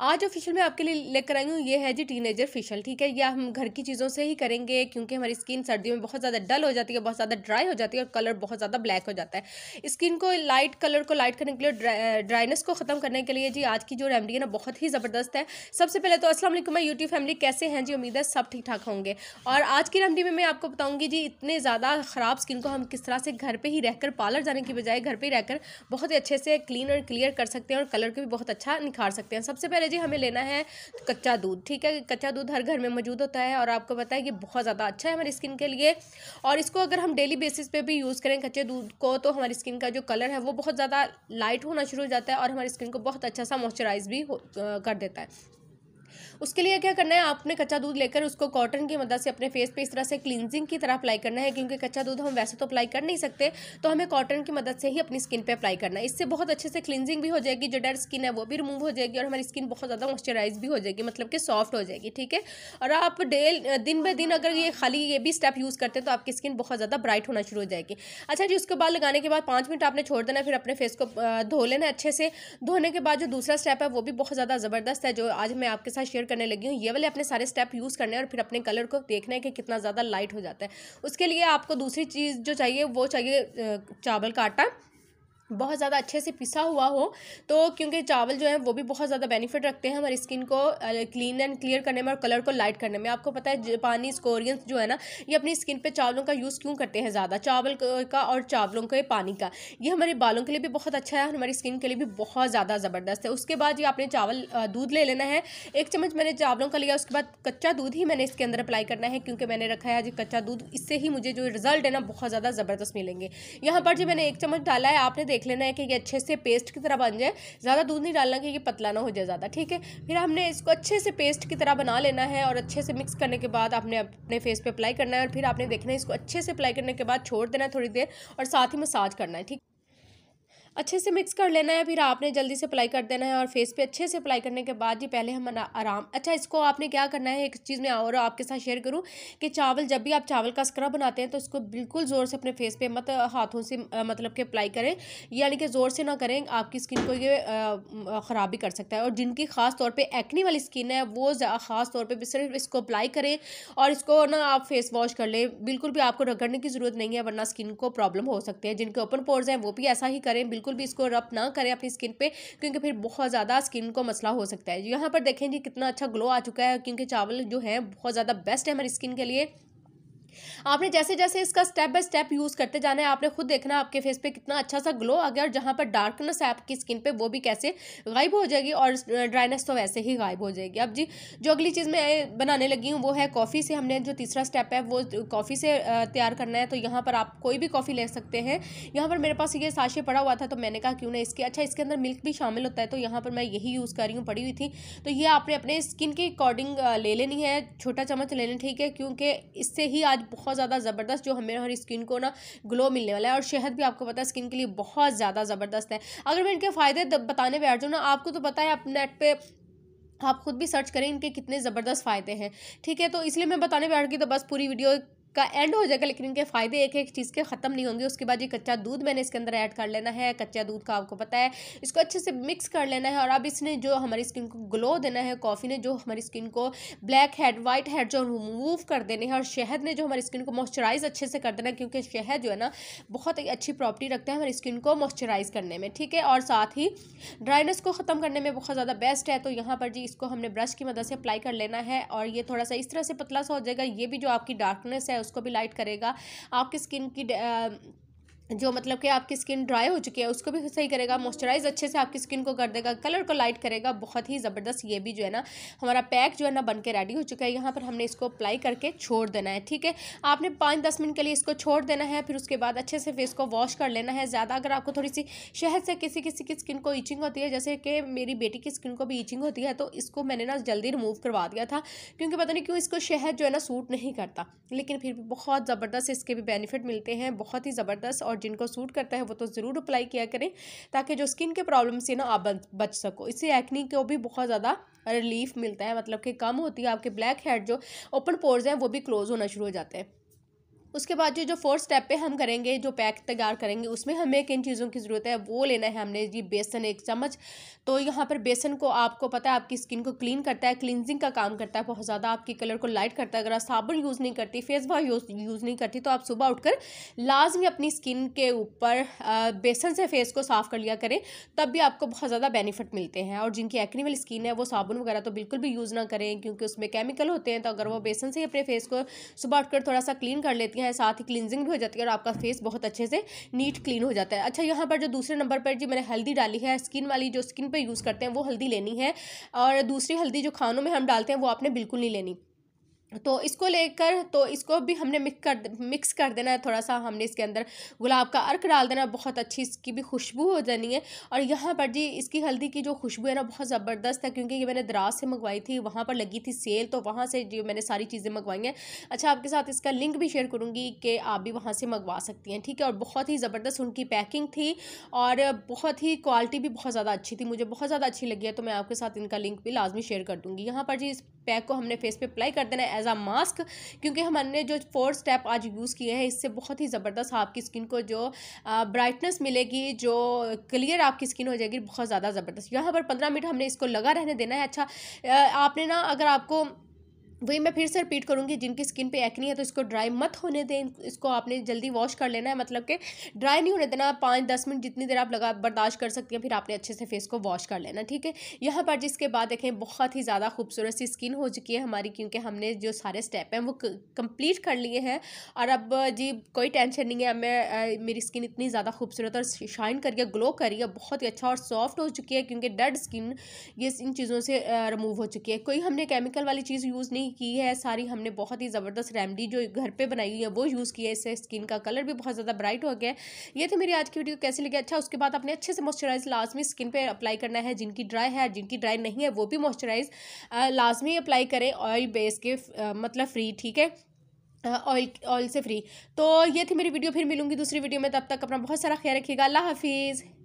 आज जो फेशियल मैं आपके लिए लेकर आई हूँ ये है जी टीनेजर फेशियल ठीक है यह हम घर की चीज़ों से ही करेंगे क्योंकि हमारी स्किन सर्दियों में बहुत ज़्यादा डल हो जाती है बहुत ज़्यादा ड्राई हो जाती है और कलर बहुत ज़्यादा ब्लैक हो जाता है स्किन को लाइट कलर को लाइट करने के लिए ड्राइनेस को ख़त्म करने के लिए जी आज की जो रेमडी है ना बहुत ही ज़बरदस्त है सबसे पहले तो असलम मैं यूट्यूब फैमिली कैसे हैं जी उम्मीद है सब ठीक ठाक होंगे और आज की रेमडी में मैं आपको बताऊँगी जी इतने ज़्यादा ख़राब स्किन को हम किस तरह से घर पर ही रहकर पार्लर जाने की बजाय घर पर ही रहकर बहुत ही अच्छे से क्लीन और क्लियर कर सकते हैं और कलर को भी बहुत अच्छा निखार सकते हैं सबसे पहले है जी हमें लेना है कच्चा दूध ठीक है कच्चा दूध हर घर में मौजूद होता है और आपको पता है कि बहुत ज़्यादा अच्छा है हमारी स्किन के लिए और इसको अगर हम डेली बेसिस पे भी यूज़ करें कच्चे दूध को तो हमारी स्किन का जो कलर है वो बहुत ज़्यादा लाइट होना शुरू हो जाता है और हमारी स्किन को बहुत अच्छा सा मॉइस्चराइज भी कर देता है उसके लिए क्या करना है आपने कच्चा दूध लेकर उसको कॉटन की मदद से अपने फेस पे इस तरह से क्लिनजिंग की तरह अप्लाई करना है क्योंकि कच्चा दूध हम वैसे तो अप्लाई कर नहीं सकते तो हमें कॉटन की मदद से ही अपनी स्किन पर अप्लाई करना है इससे बहुत अच्छे से क्लिनजिंग भी हो जाएगी जो डेड स्किन है वो भी रिमूव हो जाएगी और हमारी स्किन बहुत ज़्यादा मॉइस्चराइज भी हो जाएगी मतलब कि सॉफ्ट हो जाएगी ठीक है और आप डेली दिन बाय दिन अगर ये खाली ये भी स्टेप यूज़ करते हैं तो आपकी स्किन बहुत ज़्यादा ब्राइट होना शुरू हो जाएगी अच्छा जी उसके बाद लगाने के बाद पाँच मिनट आपने छोड़ देना फिर अपने फेस को धो लेना अच्छे से धोने के बाद जो दूसरा स्टेप है वो भी बहुत ज़्यादा ज़बरदस्त है जो आज मैं आपके साथ शेयर करने लगी हूँ ये वाले अपने सारे स्टेप यूज़ करने हैं और फिर अपने कलर को देखना है कि कितना ज़्यादा लाइट हो जाता है उसके लिए आपको दूसरी चीज़ जो चाहिए वो चाहिए चावल का आटा बहुत ज़्यादा अच्छे से पिसा हुआ हो तो क्योंकि चावल जो है वो भी बहुत ज़्यादा बेनिफिट रखते हैं हमारी स्किन को क्लीन एंड क्लियर करने में और कलर को लाइट करने में आपको पता है जापानी कोरियंस जो है ना ये अपनी स्किन पे चावलों का यूज़ क्यों करते हैं ज़्यादा चावल का और चावलों के पानी का ये हमारे बालों के लिए भी बहुत अच्छा है हमारी स्किन के लिए भी बहुत ज़्यादा ज़बरदस्त है उसके बाद ये आपने चावल दूध ले लेना है एक चम्मच मैंने चावलों का लिया उसके बाद कच्चा दूध ही मैंने इसके अंदर अप्लाई करना है क्योंकि मैंने रखा है जी कच्चा दूध इससे ही मुझे जो रिजल्ट है ना बहुत ज़्यादा ज़बरदस्त मिलेंगे यहाँ पर जी मैंने एक चम्मच डाला है आपने देख लेना है कि ये अच्छे से पेस्ट की तरह बन जाए ज़्यादा दूध नहीं डालना कि ये पतला ना हो जाए ज़्यादा ठीक है फिर हमने इसको अच्छे से पेस्ट की तरह बना लेना है और अच्छे से मिक्स करने के बाद आपने अपने फेस पर अप्लाई करना है और फिर आपने देखना है इसको अच्छे से अप्लाई करने के बाद छोड़ देना है थोड़ी देर और साथ ही मसाज करना है ठीक अच्छे से मिक्स कर लेना है फिर आपने जल्दी से अप्लाई कर देना है और फेस पे अच्छे से अप्लाई करने के बाद जी पहले हम आराम अच्छा इसको आपने क्या करना है एक चीज़ मैं और आपके साथ शेयर करूँ कि चावल जब भी आप चावल का स्क्रब बनाते हैं तो इसको बिल्कुल ज़ोर से अपने फेस पर मत हाथों से मतलब कि अप्लाई करें यानी कि ज़ोर से ना करें आपकी स्किन को ये ख़राब भी कर सकता है और जिनकी ख़ास तौर पर एक्नी वाली स्किन है वो ख़ास तौर पर सिर्फ इसको अप्लाई करें और इसको ना आप फेस वॉश कर लें बिल्कुल भी आपको रगड़ने की ज़रूरत नहीं है वरना स्किन को प्रॉब्लम हो सकती है जिनके ओपन पोर्स हैं वो भी ऐसा ही करें बिल्कुल बिल्कुल भी इसको रब ना करें अपनी स्किन पे क्योंकि फिर बहुत ज़्यादा स्किन को मसला हो सकता है यहाँ पर देखें जी कितना अच्छा ग्लो आ चुका है क्योंकि चावल जो है बहुत ज़्यादा बेस्ट है हमारी स्किन के लिए आपने जैसे जैसे इसका स्टेप बाय स्टेप यूज़ करते जाना है आपने खुद देखना आपके फेस पे कितना अच्छा सा ग्लो आ गया और जहाँ पर डार्कनेस है आपकी स्किन पे वो भी कैसे गायब हो जाएगी और ड्राइनेस तो वैसे ही गायब हो जाएगी अब जी जो अगली चीज़ मैं बनाने लगी हूँ वो है कॉफ़ी से हमने जो तीसरा स्टेप है वो कॉफ़ी से तैयार करना है तो यहाँ पर आप कोई भी कॉफ़ी ले सकते हैं यहाँ पर मेरे पास ये साशे पड़ा हुआ था तो मैंने कहा क्यों ना इसके अच्छा इसके अंदर मिल्क भी शामिल होता है तो यहाँ पर मैं यही यूज़ कर रही हूँ पड़ी हुई थी तो ये आपने अपने स्किन के अकॉर्डिंग ले लेनी है छोटा चम्मच लेना ठीक है क्योंकि इससे ही आज बहुत ज़्यादा ज़बरदस्त जो हमें हमारी स्किन को ना ग्लो मिलने वाला है और शहद भी आपको पता है स्किन के लिए बहुत ज़्यादा ज़बरदस्त है अगर मैं इनके फ़ायदे बताने बैठ जाऊँ ना आपको तो पता है आप नेट पर आप खुद भी सर्च करें इनके कितने ज़बरदस्त फ़ायदे हैं ठीक है तो इसलिए मैं बताने बैठ गई तो बस पूरी वीडियो का एंड हो जाएगा लेकिन इनके फ़ायदे एक एक चीज़ के ख़त्म नहीं होंगे उसके बाद ये कच्चा दूध मैंने इसके अंदर ऐड कर लेना है कच्चा दूध का आपको पता है इसको अच्छे से मिक्स कर लेना है और अब इसने जो हमारी स्किन को ग्लो देना है कॉफ़ी ने जो हमारी स्किन को ब्लैक हेड वाइट हेड जो रिमूव कर देने हैं और शहद ने जो हमारी स्किन को मॉइस्चराइज अच्छे से कर देना है क्योंकि शहद जो है ना बहुत ही अच्छी प्रॉपर्टी रखता है हमारी स्किन को मॉइस्चराइज करने में ठीक है और साथ ही ड्राइनेस को ख़त्म करने में बहुत ज़्यादा बेस्ट है तो यहाँ पर जी इसको हमने ब्रश की मदद से अप्लाई कर लेना है और ये थोड़ा सा इस तरह से पतला सा हो जाएगा ये भी जो आपकी डार्कनेस है है उसको भी लाइट करेगा आपकी स्किन की जो मतलब कि आपकी स्किन ड्राई हो चुकी है उसको भी सही करेगा मॉइस्चराइज अच्छे से आपकी स्किन को कर देगा कलर को लाइट करेगा बहुत ही ज़बरदस्त ये भी जो है ना हमारा पैक जो है ना बन के रेडी हो चुका है यहाँ पर हमने इसको अप्लाई करके छोड़ देना है ठीक है आपने पाँच दस मिनट के लिए इसको छोड़ देना है फिर उसके बाद अच्छे से फेस को वॉश कर लेना है ज़्यादा अगर आपको थोड़ी सी शहद से किसी किसी की स्किन को ईचिंग होती है जैसे कि मेरी बेटी की स्किन को भी ईचिंग होती है तो इसको मैंने ना जल्दी रिमूव करवा दिया था क्योंकि पता नहीं क्यों इसको शहद जो है ना सूट नहीं करता लेकिन फिर भी बहुत ज़बरदस्त इसके भी बेनिफिट मिलते हैं बहुत ही ज़बरदस्त और जिनको सूट करता है वो तो ज़रूर अप्लाई किया करें ताकि जो स्किन के प्रॉब्लम से ना आप बच सको इससे एक्नी को भी बहुत ज़्यादा रिलीफ मिलता है मतलब कि कम होती है आपके ब्लैक हेड जो ओपन पोर्स हैं वो भी क्लोज़ होना शुरू हो जाते हैं उसके बाद जो जो फोर्थ स्टेप पे हम करेंगे जो पैक तैयार करेंगे उसमें हमें किन चीज़ों की ज़रूरत है वो लेना है हमने जी बेसन एक चम्मच तो यहाँ पर बेसन को आपको पता है आपकी स्किन को क्लीन करता है क्लिनजिंग का काम करता है बहुत ज़्यादा आपकी कलर को लाइट करता है अगर आप साबुन यूज़ नहीं करती फेस वॉश यूज़ यूज़ नहीं करती तो आप सुबह उठकर लाजमी अपनी स्किन के ऊपर बेसन से फेस को साफ़ कर लिया करें तब भी आपको बहुत ज़्यादा बेनिफिट मिलते हैं और जिनकी एक्निवल स्किन है वो साबुन वगैरह तो बिल्कुल भी यूज़ ना करें क्योंकि उसमें केमिकल होते हैं तो अगर वो बेसन से ही अपने फेस को सुबह उठकर थोड़ा सा क्लीन कर लेती हैं है साथ ही क्लिनजिंग भी हो जाती है और आपका फेस बहुत अच्छे से नीट क्लीन हो जाता है अच्छा यहाँ पर जो दूसरे नंबर पर जी मैंने हल्दी डाली है स्किन वाली जो स्किन पर यूज़ करते हैं वो हल्दी लेनी है और दूसरी हल्दी जो खानों में हम डालते हैं वो आपने बिल्कुल नहीं लेनी तो इसको लेकर तो इसको भी हमने मिक्स कर मिक्स कर देना है थोड़ा सा हमने इसके अंदर गुलाब का अर्क डाल देना बहुत अच्छी इसकी भी खुशबू हो जानी है और यहाँ पर जी इसकी हल्दी की जो खुशबू है ना बहुत ज़बरदस्त है क्योंकि ये मैंने दराज से मंगवाई थी वहाँ पर लगी थी सेल तो वहाँ से जो मैंने सारी चीज़ें मंगवाई हैं अच्छा आपके साथ इसका लिंक भी शेयर करूँगी कि आप भी वहाँ से मंगवा सकती हैं ठीक है और बहुत ही ज़बरदस्त उनकी पैकिंग थी और बहुत ही क्वालिटी भी बहुत ज़्यादा अच्छी थी मुझे बहुत ज़्यादा अच्छी लगी है तो मैं आपके साथ इनका लिंक भी लाजमी शेयर कर दूँगी यहाँ पर जी इस पैक को हमने फेस पर अप्लाई कर देना है एज आ मास्क क्योंकि हमने जो फोर स्टेप आज यूज़ किए हैं इससे बहुत ही ज़बरदस्त आपकी स्किन को जो ब्राइटनेस मिलेगी जो क्लियर आपकी स्किन हो जाएगी बहुत ज़्यादा ज़बरदस्त यहाँ पर पंद्रह मिनट हमने इसको लगा रहने देना है अच्छा आपने ना अगर आपको वही मैं फिर से रिपीट करूँगी जिनकी स्किन पे एक्नी है तो इसको ड्राई मत होने दें इसको आपने जल्दी वॉश कर लेना है मतलब कि ड्राई नहीं होने देना पाँच दस मिनट जितनी देर आप लगा बर्दाश्त कर सकती हैं फिर आपने अच्छे से फेस को वॉश कर लेना ठीक है यहाँ पर जिसके बाद देखें बहुत ही ज़्यादा खूबसूरत सी स्किन हो चुकी है हमारी क्योंकि हमने जो सारे स्टेप हैं वो कम्प्लीट कर लिए हैं और अब जी कोई टेंशन नहीं है मैं मेरी स्किन इतनी ज़्यादा खूबसूरत और शाइन करिए ग्लो करिए बहुत ही अच्छा और सॉफ्ट हो चुकी है क्योंकि डेड स्किन ये इन चीज़ों से रिमूव हो चुकी है कोई हमने केमिकल वाली चीज़ यूज़ नहीं नहीं की है सारी हमने बहुत ही ज़बरदस्त रेमडी जो घर पे बनाई हुई है वो यूज़ की है इससे स्किन का कलर भी बहुत ज़्यादा ब्राइट हो गया है ये थी मेरी आज की वीडियो कैसे लगी अच्छा उसके बाद आपने अच्छे से मॉइस्चराइज लाजमी स्किन पर अप्लाई करना है जिनकी ड्राई है जिनकी ड्राई नहीं है वो भी मॉइस्चराइज लाजमी अप्लाई करें ऑयल बेस के मतलब फ्री ठीक है ऑयल ऑयल से फ्री तो ये थी मेरी वीडियो फिर मिलूंगी दूसरी वीडियो में तब तक अपना बहुत सारा ख्याल रखिएगा अल्लाह हाफिज़